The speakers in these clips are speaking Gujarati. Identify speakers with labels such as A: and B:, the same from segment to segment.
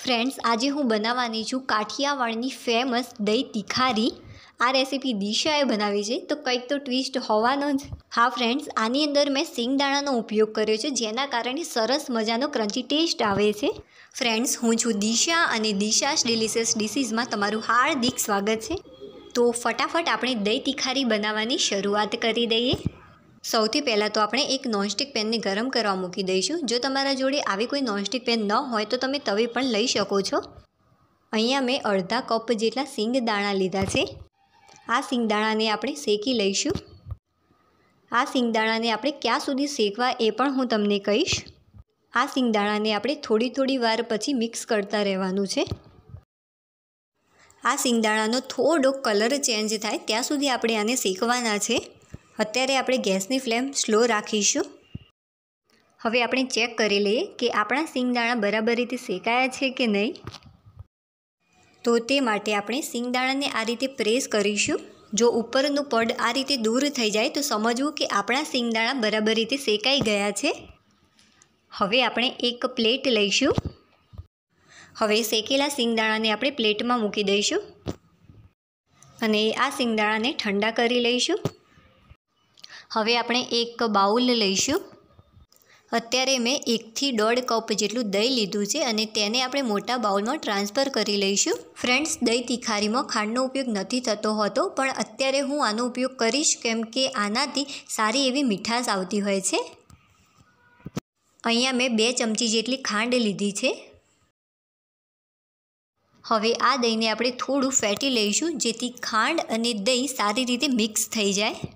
A: ફ્રેન્ડ્સ આજે હું બનાવવાની છું કાઠિયાવાડની ફેમસ દહીં તિખારી આ રેસીપી દિશાએ બનાવી છે તો કંઈક તો ટ્વિસ્ટ હોવાનો જ હા ફ્રેન્ડ્સ આની અંદર મેં સિંગદાણાનો ઉપયોગ કર્યો છે જેના કારણે સરસ મજાનો ક્રન્ચી ટેસ્ટ આવે છે ફ્રેન્ડ્સ હું છું દિશા અને દિશાસ ડિલિશિયસ ડિશીઝમાં તમારું હાર્દિક સ્વાગત છે તો ફટાફટ આપણે દહીં તિખારી બનાવવાની શરૂઆત કરી દઈએ સૌથી પહેલાં તો આપણે એક નોનસ્ટિક પેનને ગરમ કરવા મૂકી દઈશું જો તમારા જોડે આવી કોઈ નોનસ્ટિક પેન ન હોય તો તમે તવી પણ લઈ શકો છો અહીંયા મેં અડધા કપ જેટલા સિંગ દાણા લીધા છે આ સિંગ દાણાને આપણે શેકી લઈશું આ સિંગદાણાને આપણે ક્યાં સુધી શેકવા એ પણ હું તમને કહીશ આ સિંગ દાણાને આપણે થોડી થોડી વાર પછી મિક્સ કરતા રહેવાનું છે આ સિંગદાણાનો થોડોક કલર ચેન્જ થાય ત્યાં સુધી આપણે આને શેકવાના છે અત્યારે આપણે ગેસની ફ્લેમ સ્લો રાખીશું હવે આપણે ચેક કરી લઈએ કે આપણા સિંગદાણા બરાબર રીતે શેકાયા છે કે નહીં તો તે માટે આપણે સિંગદાણાને આ રીતે પ્રેસ કરીશું જો ઉપરનું પડ આ રીતે દૂર થઈ જાય તો સમજવું કે આપણા સિંગદાણા બરાબર રીતે શેકાઈ ગયા છે હવે આપણે એક પ્લેટ લઈશું હવે શેકેલા સિંગદાણાને આપણે પ્લેટમાં મૂકી દઈશું અને આ સિંગદાણાને ઠંડા કરી લઈશું હવે આપણે એક બાઉલ લઈશું અત્યારે મેં એકથી દોઢ કપ જેટલું દહીં લીધું છે અને તેને આપણે મોટા બાઉલમાં ટ્રાન્સફર કરી લઈશું ફ્રેન્ડ્સ દહીં તિખારીમાં ખાંડનો ઉપયોગ નથી થતો હોતો પણ અત્યારે હું આનો ઉપયોગ કરીશ કેમ કે આનાથી સારી એવી મીઠાશ આવતી હોય છે અહીંયા મેં બે ચમચી જેટલી ખાંડ લીધી છે હવે આ દહીંને આપણે થોડું ફેટી લઈશું જેથી ખાંડ અને દહીં સારી રીતે મિક્સ થઈ જાય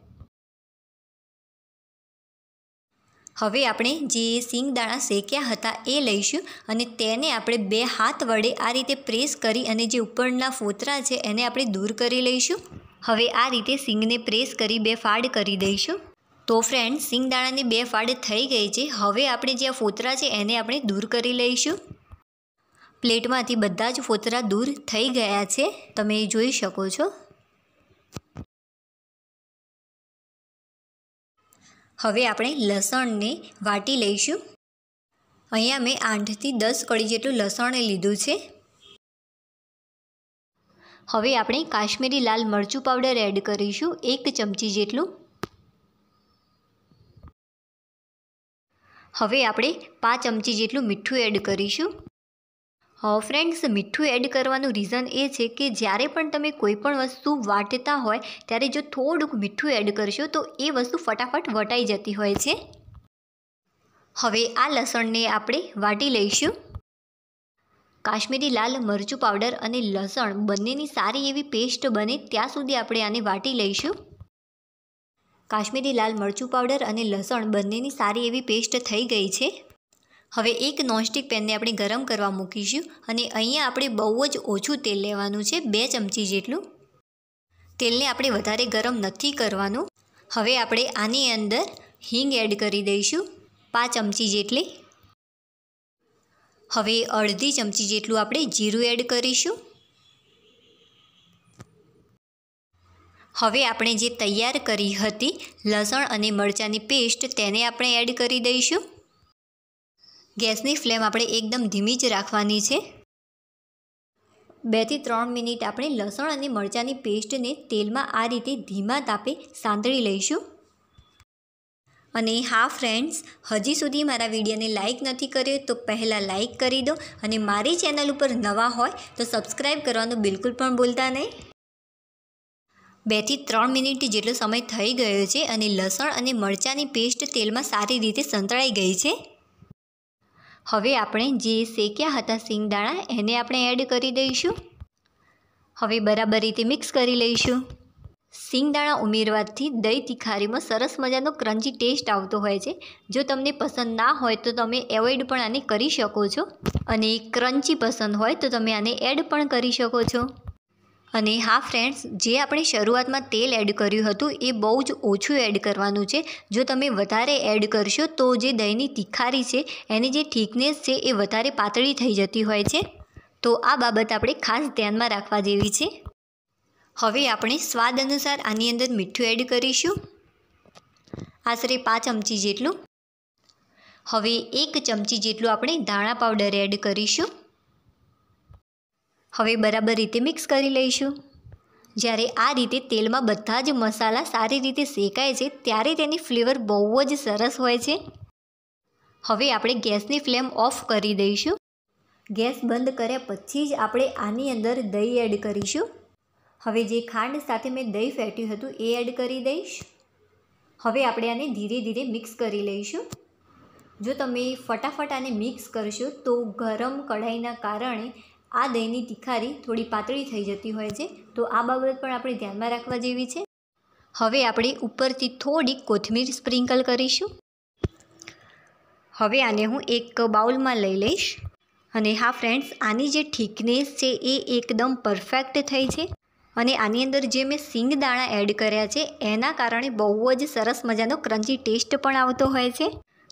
A: હવે આપણે જે સિંગ શેક્યા હતા એ લઈશું અને તેને આપણે બે હાથ વડે આ રીતે પ્રેસ કરી અને જે ઉપરના ફોતરા છે એને આપણે દૂર કરી લઈશું હવે આ રીતે સિંગને પ્રેસ કરી બે ફાડ કરી દઈશું તો ફ્રેન્ડ સિંગ બે ફાડ થઈ ગઈ છે હવે આપણે જે આ ફોતરા છે એને આપણે દૂર કરી લઈશું પ્લેટમાંથી બધા જ ફોતરા દૂર થઈ ગયા છે તમે જોઈ શકો છો હવે આપણે લસણને વાટી લઈશું અહીંયા મેં આઠથી દસ કળી જેટલું લસણ લીધું છે હવે આપણે કાશ્મીરી લાલ મરચું પાવડર એડ કરીશું એક ચમચી જેટલું હવે આપણે પાંચ ચમચી જેટલું મીઠું એડ કરીશું ફ્રેન્ડ્સ મીઠું એડ કરવાનું રીઝન એ છે કે જ્યારે પણ તમે કોઈ પણ વસ્તુ વાટતા હોય ત્યારે જો થોડુંક મીઠું એડ કરશો તો એ વસ્તુ ફટાફટ વટાઈ જતી હોય છે હવે આ લસણને આપણે વાટી લઈશું કાશ્મીરી લાલ મરચું પાવડર અને લસણ બંનેની સારી એવી પેસ્ટ બને ત્યાં સુધી આપણે આને વાટી લઈશું કાશ્મીરી લાલ મરચું પાવડર અને લસણ બંનેની સારી એવી પેસ્ટ થઈ ગઈ છે હવે એક નોનસ્ટિક પેનને આપણે ગરમ કરવા મૂકીશું અને અહીંયા આપણે બહુ જ ઓછું તેલ લેવાનું છે બે ચમચી જેટલું તેલને આપણે વધારે ગરમ નથી કરવાનું હવે આપણે આની અંદર હિંગ એડ કરી દઈશું પાંચ ચમચી જેટલી હવે અડધી ચમચી જેટલું આપણે જીરું એડ કરીશું હવે આપણે જે તૈયાર કરી હતી લસણ અને મરચાંની પેસ્ટ તેને આપણે એડ કરી દઈશું ગેસની ફ્લેમ આપણે એકદમ ધીમી જ રાખવાની છે બેથી ત્રણ મિનિટ આપણે લસણ અને મરચાંની પેસ્ટને તેલમાં આ રીતે ધીમા તાપે સાંતળી લઈશું અને હા ફ્રેન્ડ્સ હજી સુધી મારા વિડીયોને લાઇક નથી કર્યો તો પહેલાં લાઇક કરી દો અને મારી ચેનલ ઉપર નવા હોય તો સબસ્ક્રાઈબ કરવાનું બિલકુલ પણ ભૂલતા નહીં બેથી ત્રણ મિનિટ જેટલો સમય થઈ ગયો છે અને લસણ અને મરચાંની પેસ્ટ તેલમાં સારી રીતે સંતળાઈ ગઈ છે હવે આપણે જે શેક્યા હતા સિંગદાણા એને આપણે એડ કરી દઈશું હવે બરાબર રીતે મિક્સ કરી લઈશું સિંગદાણા ઉમેરવાથી દહીં તિખારીમાં સરસ મજાનો ક્રન્ચી ટેસ્ટ આવતો હોય છે જો તમને પસંદ ના હોય તો તમે એવોઇડ પણ આને કરી શકો છો અને ક્રન્ચી પસંદ હોય તો તમે આને એડ પણ કરી શકો છો અને હા ફ્રેન્ડ્સ જે આપણે શરૂઆતમાં તેલ એડ કર્યું હતું એ બહુ જ ઓછું એડ કરવાનું છે જો તમે વધારે એડ કરશો તો જે દહીંની તીખારી છે એની જે થિકનેસ છે એ વધારે પાતળી થઈ જતી હોય છે તો આ બાબત આપણે ખાસ ધ્યાનમાં રાખવા જેવી છે હવે આપણે સ્વાદ અનુસાર આની અંદર મીઠું એડ કરીશું આશરે પાંચ ચમચી જેટલું હવે એક ચમચી જેટલું આપણે ધાણા પાવડર એડ કરીશું હવે બરાબર રીતે મિક્સ કરી લઈશું જ્યારે આ રીતે તેલમાં બધા જ મસાલા સારી રીતે શેકાય છે ત્યારે તેની ફ્લેવર બહુ જ સરસ હોય છે હવે આપણે ગેસની ફ્લેમ ઓફ કરી દઈશું ગેસ બંધ કર્યા પછી જ આપણે આની અંદર દહીં એડ કરીશું હવે જે ખાંડ સાથે મેં દહીં ફેટ્યું હતું એ એડ કરી દઈશ હવે આપણે આને ધીરે ધીરે મિક્સ કરી લઈશું જો તમે ફટાફટ આને મિક્સ કરશો તો ગરમ કઢાઈના કારણે આ દહીંની તિખારી થોડી પાતળી થઈ જતી હોય છે તો આ બાબત પણ આપણે ધ્યાનમાં રાખવા જેવી છે હવે આપણે ઉપરથી થોડીક કોથમીર સ્પ્રિંકલ કરીશું હવે આને હું એક બાઉલમાં લઈ લઈશ અને હા ફ્રેન્ડ્સ આની જે થિકનેસ છે એ એકદમ પરફેક્ટ થઈ છે અને આની અંદર જે મેં સિંગ દાણા એડ કર્યા છે એના કારણે બહુ જ સરસ મજાનો ક્રન્ચી ટેસ્ટ પણ આવતો હોય છે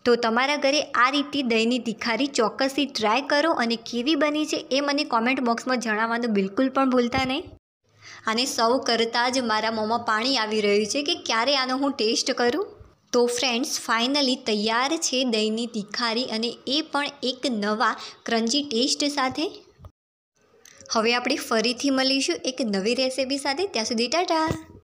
A: તો તમારા ઘરે આ રીતે દહીંની તિખારી ચોક્કસથી ટ્રાય કરો અને કેવી બની છે એ મને કોમેન્ટ બોક્સમાં જણાવવાનું બિલકુલ પણ ભૂલતા નહીં અને સૌ કરતાં જ મારા મોંમાં પાણી આવી રહ્યું છે કે ક્યારે આનો હું ટેસ્ટ કરું તો ફ્રેન્ડ્સ ફાઇનલી તૈયાર છે દહીંની તિખારી અને એ પણ એક નવા ક્રંચી ટેસ્ટ સાથે હવે આપણે ફરીથી મળીશું એક નવી રેસિપી સાથે ત્યાં સુધી ટાટા